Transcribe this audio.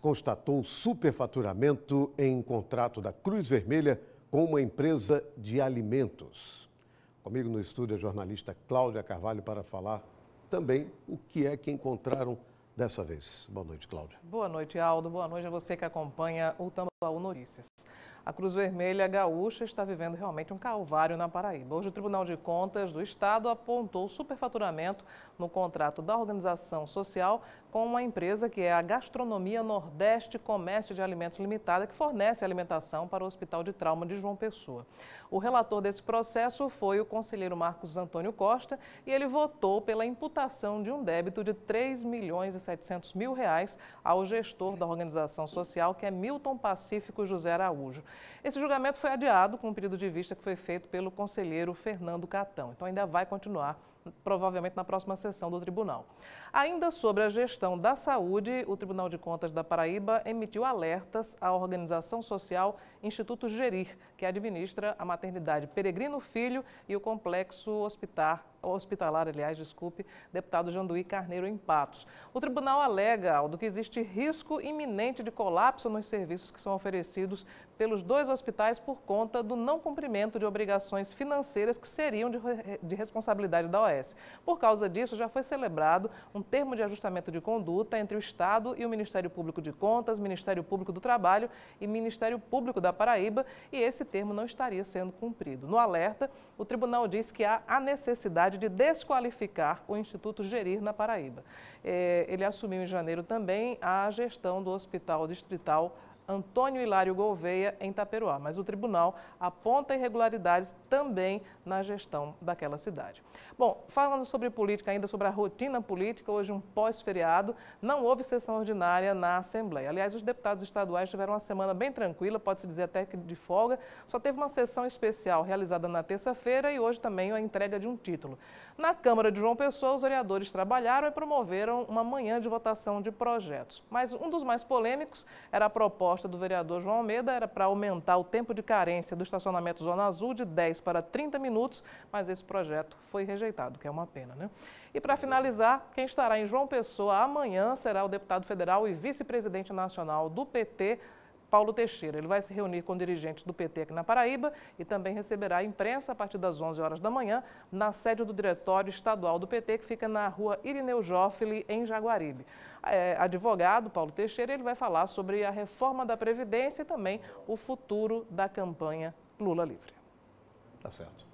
constatou superfaturamento em contrato da Cruz Vermelha com uma empresa de alimentos. Comigo no estúdio a jornalista Cláudia Carvalho para falar também o que é que encontraram dessa vez. Boa noite, Cláudia. Boa noite, Aldo. Boa noite a você que acompanha o Tambaú Notícias a Cruz Vermelha Gaúcha está vivendo realmente um calvário na Paraíba. Hoje, o Tribunal de Contas do Estado apontou superfaturamento no contrato da organização social com uma empresa que é a Gastronomia Nordeste Comércio de Alimentos Limitada, que fornece alimentação para o Hospital de Trauma de João Pessoa. O relator desse processo foi o conselheiro Marcos Antônio Costa e ele votou pela imputação de um débito de 3 milhões e 700 mil reais ao gestor da organização social, que é Milton Pacífico José Araújo. Esse julgamento foi adiado com um período de vista que foi feito pelo conselheiro Fernando Catão. Então ainda vai continuar provavelmente na próxima sessão do tribunal. Ainda sobre a gestão da saúde, o Tribunal de Contas da Paraíba emitiu alertas à organização social Instituto Gerir, que administra a maternidade Peregrino Filho e o complexo hospitalar, aliás, desculpe, deputado Janduí Carneiro em Patos. O tribunal alega, Aldo, que existe risco iminente de colapso nos serviços que são oferecidos pelos dois hospitais por conta do não cumprimento de obrigações financeiras que seriam de, de responsabilidade da OS. Por causa disso, já foi celebrado um termo de ajustamento de conduta entre o Estado e o Ministério Público de Contas, Ministério Público do Trabalho e Ministério Público da Paraíba, e esse termo não estaria sendo cumprido. No alerta, o tribunal diz que há a necessidade de desqualificar o Instituto Gerir na Paraíba. É, ele assumiu em janeiro também a gestão do Hospital Distrital Antônio Hilário Gouveia, em Itaperuá. Mas o tribunal aponta irregularidades também na gestão daquela cidade. Bom, falando sobre política, ainda sobre a rotina política, hoje um pós-feriado, não houve sessão ordinária na Assembleia. Aliás, os deputados estaduais tiveram uma semana bem tranquila, pode-se dizer até que de folga. Só teve uma sessão especial realizada na terça-feira e hoje também a entrega de um título. Na Câmara de João Pessoa, os vereadores trabalharam e promoveram uma manhã de votação de projetos. Mas um dos mais polêmicos era a proposta proposta do vereador João Almeida era para aumentar o tempo de carência do estacionamento Zona Azul de 10 para 30 minutos, mas esse projeto foi rejeitado, que é uma pena, né? E para finalizar, quem estará em João Pessoa amanhã será o deputado federal e vice-presidente nacional do PT, Paulo Teixeira. Ele vai se reunir com dirigentes do PT aqui na Paraíba e também receberá a imprensa a partir das 11 horas da manhã na sede do Diretório Estadual do PT, que fica na rua Irineu Joffre, em Jaguaribe. É, advogado Paulo Teixeira, ele vai falar sobre a reforma da Previdência e também o futuro da campanha Lula Livre. Tá certo.